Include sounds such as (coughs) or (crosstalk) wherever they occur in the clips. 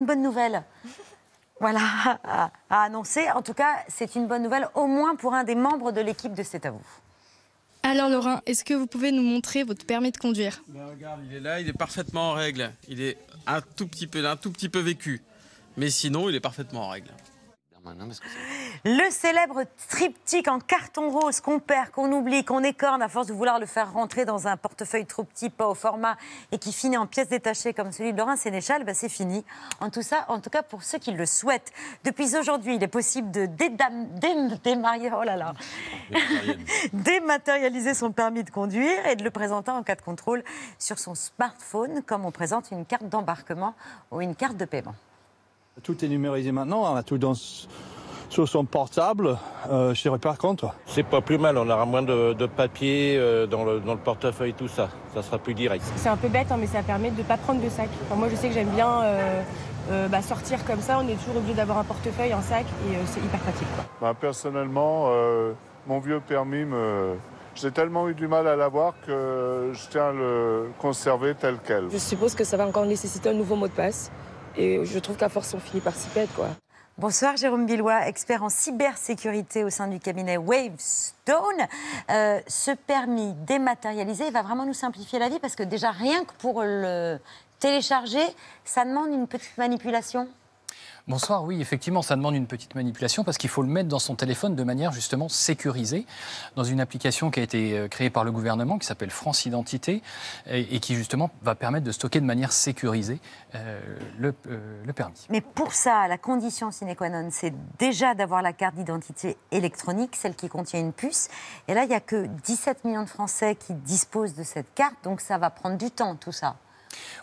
Une bonne nouvelle. (laughs) Voilà, à, annoncer. En tout cas, c'est une bonne nouvelle, au moins pour un des membres de l'équipe de C'est à vous. Alors, Laurent, est-ce que vous pouvez nous montrer votre permis de conduire ben, Regarde, il est là, il est parfaitement en règle. Il est un tout petit un tout petit peu vécu. Mais sinon, il est parfaitement en règle le célèbre triptyque en carton rose qu'on perd, qu'on oublie, qu'on écorne à force de vouloir le faire rentrer dans un portefeuille trop petit, pas au format, et qui finit en pièces détachées comme celui de Laurent Sénéchal, bah, c'est fini. En tout ça, en tout cas pour ceux qui le souhaitent. Depuis aujourd'hui, il est possible de démarier, oh là là. (laughs) dématérialiser son permis de conduire et de le présenter en cas de contrôle sur son smartphone, comme on présente une carte d'embarquement ou une carte de paiement. Tout est numérisé maintenant, on hein, a tout dans, sur son portable, je euh, par contre. C'est pas plus mal, on aura moins de, papier euh, dans, le, portefeuille, tout ça. Ça sera plus direct. C'est un peu bête, hein, mais ça permet de ne pas prendre de sac. moi, je sais que j'aime bien euh, bah, sortir comme ça. On est toujours obligé d'avoir un portefeuille, un sac, et c'est hyper pratique. Bah, personnellement, mon vieux permis J'ai tellement eu du mal à l'avoir que je tiens à le conserver tel quel. Je suppose que ça va encore nécessiter un nouveau mot de passe. Et je trouve qu'à force, on finit par s'y perdre, quoi. Bonsoir Jérôme Billois, expert en cybersécurité au sein du cabinet Wavestone. Euh, ce permis dématérialisé va vraiment nous simplifier la vie parce que déjà rien que pour le télécharger, ça demande une petite manipulation. Bonsoir, oui, effectivement, ça demande une petite manipulation parce qu'il faut le mettre dans son téléphone de manière justement sécurisée, dans une application qui a été euh, créée par le gouvernement, qui s'appelle France Identité, et, qui justement va permettre de stocker de manière sécurisée euh, le, euh, le, permis. Mais pour ça, la condition sine qua non, c'est déjà d'avoir la carte d'identité électronique, celle qui contient une puce. Et là, il n'y a que 17 millions de Français qui disposent de cette carte, donc ça va prendre du temps tout ça.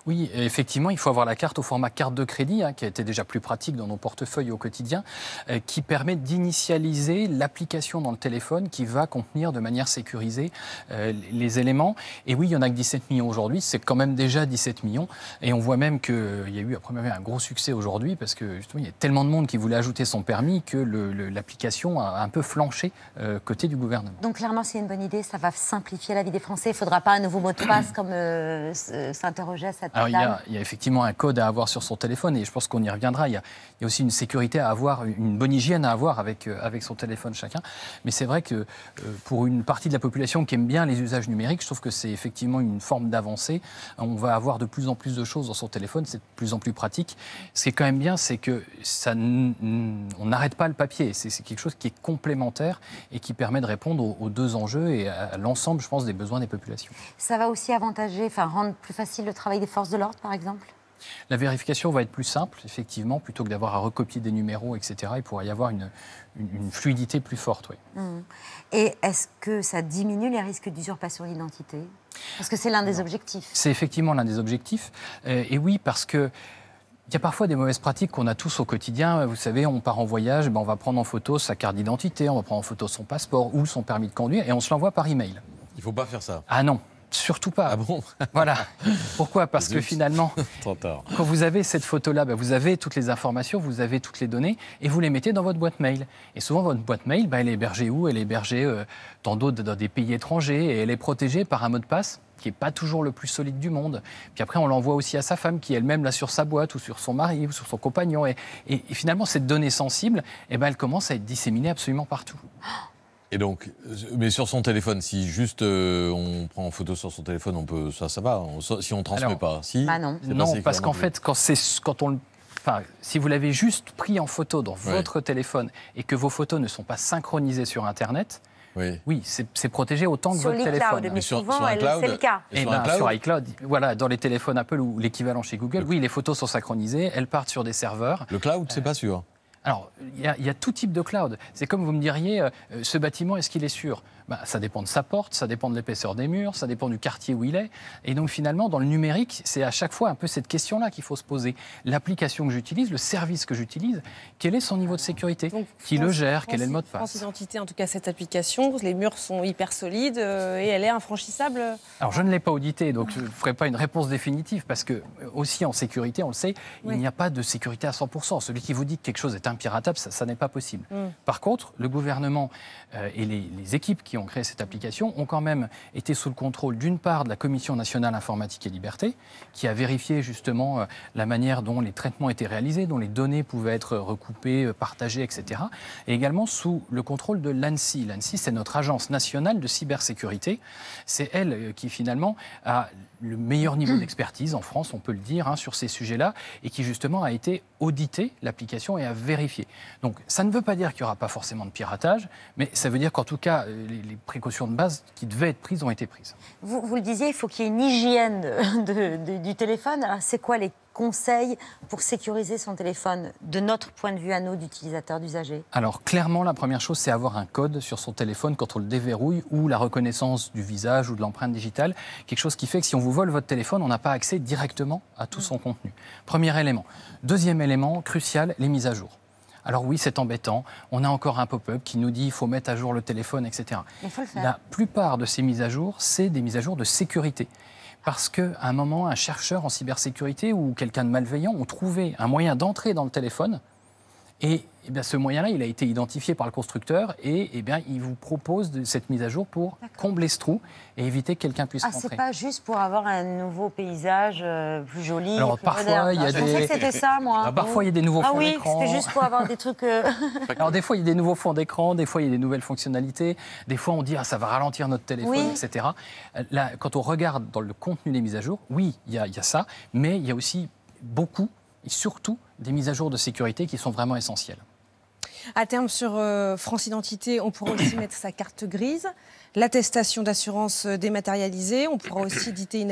Oui, effectivement, il faut avoir la carte au format carte de crédit, hein, qui a été déjà plus pratique dans nos portefeuilles au quotidien, euh, qui permet d'initialiser l'application dans le téléphone qui va contenir de manière sécurisée euh, les éléments. Et oui, il n'y en a que 17 millions aujourd'hui, c'est quand même déjà 17 millions. Et on voit même qu'il y a eu à première vue un gros succès aujourd'hui parce que justement, il y a tellement de monde qui voulait ajouter son permis que l'application a un peu flanché euh, côté du gouvernement. Donc clairement, c'est une bonne idée, ça va simplifier la vie des Français. Il ne faudra pas un nouveau mot de passe comme s'interroger il y, a, effectivement un code à avoir sur son téléphone et je pense qu'on y reviendra. Il y, a, aussi une sécurité à avoir, une bonne hygiène à avoir avec, euh, avec son téléphone chacun. Mais c'est vrai que euh, pour une partie de la population qui aime bien les usages numériques, je trouve que c'est effectivement une forme d'avancée. On va avoir de plus en plus de choses dans son téléphone, c'est de plus en plus pratique. Ce qui est quand même bien, c'est que ça, on n'arrête pas le papier. C'est quelque chose qui est complémentaire et qui permet de répondre aux, deux enjeux et à, l'ensemble, je pense, des besoins des populations. Ça va aussi avantager, enfin rendre plus facile le travail des forces de l'ordre, par exemple la vérification va être plus simple, effectivement, plutôt que d'avoir à recopier des numéros, etc. Il pourrait y avoir une, fluidité plus forte, oui. Hmm. Et est-ce que ça diminue les risques d'usurpation d'identité Parce que c'est l'un des objectifs. C'est effectivement l'un des objectifs. Euh, et oui, parce que il y a parfois des mauvaises pratiques qu'on a tous au quotidien. Vous savez, on part en voyage, ben, on va prendre en photo sa carte d'identité, on va prendre en photo son passeport ou son permis de conduire et on se l'envoie par email. Il ne faut pas faire ça. Ah non, Surtout pas. Ah bon (laughs) Voilà. Pourquoi Parce que finalement, (laughs) quand vous avez cette photo-là, bah, vous avez toutes les informations, vous avez toutes les données et vous les mettez dans votre boîte mail. Et souvent, votre boîte mail, bah, elle est hébergée où Elle est hébergée euh, dans d'autres, des pays étrangers et elle est protégée par un mot de passe qui n'est pas toujours le plus solide du monde. Puis après, on l'envoie aussi à sa femme qui elle-même l'a sur sa boîte ou sur son mari ou sur son compagnon. Et, finalement, cette donnée sensible, eh ben, elle commence à être disséminée absolument partout. Oh donc, euh, mais sur son téléphone, si juste euh, on prend en photo sur son téléphone, on peut, ça, ça va. si on transmet pas, si. Bah non. non parce qu'en fait, quand c'est, quand on, enfin, si vous l'avez juste pris en photo dans votre téléphone et que vos photos ne sont pas synchronisées sur Internet. Oui, oui c'est protégé autant que votre téléphone. Mais, sur, souvent, iCloud, c'est le cas. Et, eh ben, sur, iCloud. voilà, dans les téléphones Apple ou l'équivalent chez Google, oui, les photos sont synchronisées, elles partent sur des serveurs. Le cloud, ce c'est euh, pas sûr. Alors, il y, a tout type de cloud. C'est comme vous me diriez, euh, euh, ce bâtiment, est-ce qu'il est sûr bah, ça dépend de sa porte, ça dépend de l'épaisseur des murs, ça dépend du quartier où il est. Et donc finalement, dans le numérique, c'est à chaque fois un peu cette question-là qu'il faut se poser. L'application que j'utilise, le service que j'utilise, quel est son niveau de sécurité Qui le gère Quel est le mot de passe France Identité, en tout cas cette application, les murs sont hyper solides euh, et elle est infranchissable Alors je ne l'ai pas audité donc je ne ferai pas une réponse définitive parce que euh, aussi en sécurité, on le sait, il n'y a pas de sécurité à 100%. Celui qui vous dit que quelque chose est impiratable, ça, n'est pas possible. Hmm. Par contre, le gouvernement euh, et les, les équipes qui ont créé cette application ont quand même été sous le contrôle d'une part de la Commission nationale informatique et liberté, qui a vérifié justement euh, la manière dont les traitements étaient réalisés, dont les données pouvaient être recoupées, euh, partagées, etc. Et également sous le contrôle de l'ANSI. L'ANSI, c'est notre agence nationale de cybersécurité. C'est elle euh, qui finalement a le meilleur niveau d'expertise en France, on peut le dire, hein, sur ces sujets-là, et qui justement a été audité l'application et a vérifié. Donc ça ne veut pas dire qu'il n'y aura pas forcément de piratage, mais ça veut dire qu'en tout cas, les précautions de base qui devaient être prises ont été prises. Vous, vous le disiez, il faut qu'il y ait une hygiène du téléphone. c'est quoi les conseils pour sécuriser son téléphone de notre point de vue à nous, d'utilisateurs, d'usagers Alors clairement, la première chose, c'est avoir un code sur son téléphone quand on le déverrouille ou la reconnaissance du visage ou de l'empreinte digitale, quelque chose qui fait que si on vous vole votre téléphone, on n'a pas accès directement à tout mm. son contenu. Premier élément. Deuxième élément crucial, les mises à jour. Alors oui, c'est embêtant. On a encore un pop-up qui nous dit il faut mettre à jour le téléphone, etc. La plupart de ces mises à jour, c'est des mises à jour de sécurité parce qu'à un moment, un chercheur en cybersécurité ou quelqu'un de malveillant ont trouvé un moyen d'entrer dans le téléphone et, eh bien, ce moyen-là, il a été identifié par le constructeur et, eh bien, il vous propose de, cette mise à jour pour combler ce trou et éviter que quelqu'un puisse ah, Ce C'est pas juste pour avoir un nouveau paysage euh, plus joli. Alors parfois, il y a ah, des. c'était ça, moi. Ah, parfois, il y a des nouveaux ah fonds d'écran. ah, oui, c'était juste pour avoir des trucs. Euh, (laughs) Alors des fois, il y a des nouveaux fonds d'écran, des fois, il y a des nouvelles fonctionnalités, des fois, on dit ah, ça va ralentir notre téléphone, etc. Là, quand on regarde dans le contenu des mises à jour, oui, il y, il y a ça, mais il y a aussi beaucoup et surtout des mises à jour de sécurité qui sont vraiment essentielles. À terme, sur euh, France Identité, on pourra aussi (coughs) mettre sa carte grise l'attestation d'assurance euh, dématérialisée. On pourra aussi éditer une,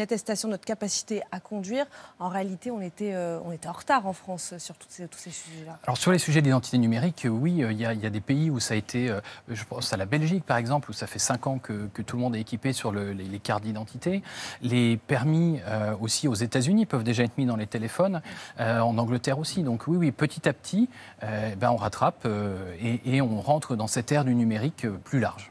attestation de notre capacité à conduire. En réalité, on était, euh, en retard en France sur tous ces sujets-là. Alors sur les sujets d'identité numérique, euh, oui, il y, a, des pays où ça a été, je pense à la Belgique par exemple, où ça fait cinq ans que, tout le monde est équipé sur les, cartes d'identité. Les permis aussi aux États-Unis peuvent déjà être mis dans les téléphones, en Angleterre aussi. Donc oui, oui, petit à petit, eh ben, on rattrape et on rentre dans cette ère du numérique plus large.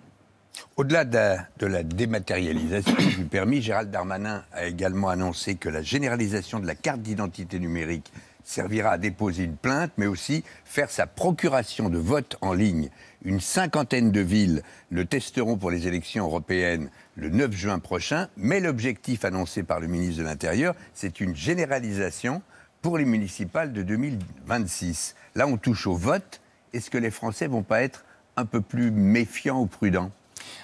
Au-delà de, la dématérialisation du permis, Gérald Darmanin a également annoncé que la généralisation de la carte d'identité numérique servira à déposer une plainte, mais aussi faire sa procuration de vote en ligne. Une cinquantaine de villes le testeront pour les élections européennes le 9 juin prochain, mais l'objectif annoncé par le ministre de l'Intérieur, c'est une généralisation pour les municipales de 2026. Là, on touche au vote. Est-ce que les Français vont pas être un peu plus méfiants ou prudents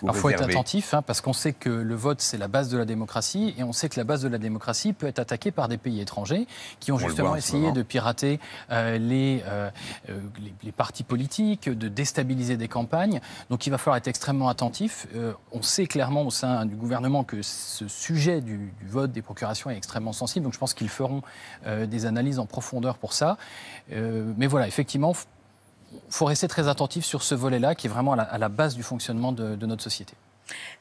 parfois il faut être attentif, hein, parce qu'on sait que le vote, c'est la base de la démocratie, et on sait que la base de la démocratie peut être attaquée par des pays étrangers qui ont justement essayé de pirater euh, euh, euh, les, les, partis politiques, de déstabiliser des campagnes. Donc, il va falloir être extrêmement attentif. on sait clairement au sein du gouvernement que ce sujet du, du vote des procurations est extrêmement sensible, donc je pense qu'ils feront des analyses en profondeur pour ça. mais voilà, effectivement, faut rester très attentif sur ce volet-là qui est vraiment à la, base du fonctionnement de, notre société.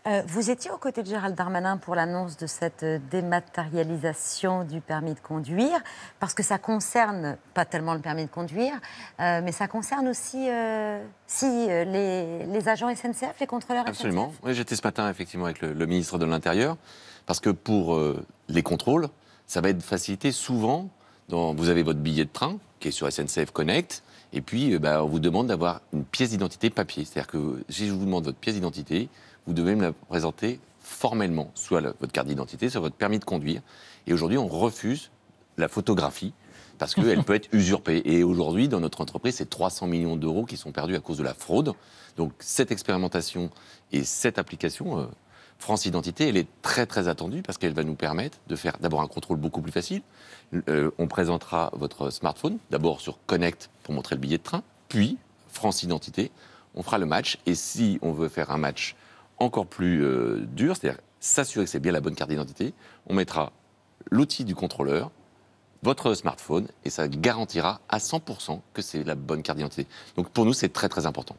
Euh, vous étiez aux côtés de Gérald Darmanin pour l'annonce de cette dématérialisation du permis de conduire, parce que ça concerne pas tellement le permis de conduire, euh, mais ça concerne aussi euh, si, les, agents SNCF, les contrôleurs Absolument. Absolument. j'étais ce matin effectivement avec le ministre de l'Intérieur, parce que pour les contrôles, ça va être facilité souvent vous avez votre billet de train qui est sur SNCF Connect. Et puis, euh, bah, on vous demande d'avoir une pièce d'identité papier. C'est-à-dire que si je vous demande votre pièce d'identité, vous devez me la présenter formellement, soit votre carte d'identité, soit votre permis de conduire. Et aujourd'hui, on refuse la photographie parce qu'elle (laughs) peut être usurpée. Et aujourd'hui, dans notre entreprise, c'est 300 millions d'euros qui sont perdus à cause de la fraude. Donc cette expérimentation et cette application, euh, France Identité, elle est très très attendue parce qu'elle va nous permettre de faire d'abord un contrôle beaucoup plus facile. Euh, on présentera votre smartphone, d'abord sur Connect pour montrer le billet de train, puis France Identité, on fera le match. Et si on veut faire un match encore plus euh, dur, c'est-à-dire s'assurer que c'est bien la bonne carte d'identité, on mettra l'outil du contrôleur, votre smartphone, et ça garantira à 100% que c'est la bonne carte d'identité. Donc pour nous, c'est très très important.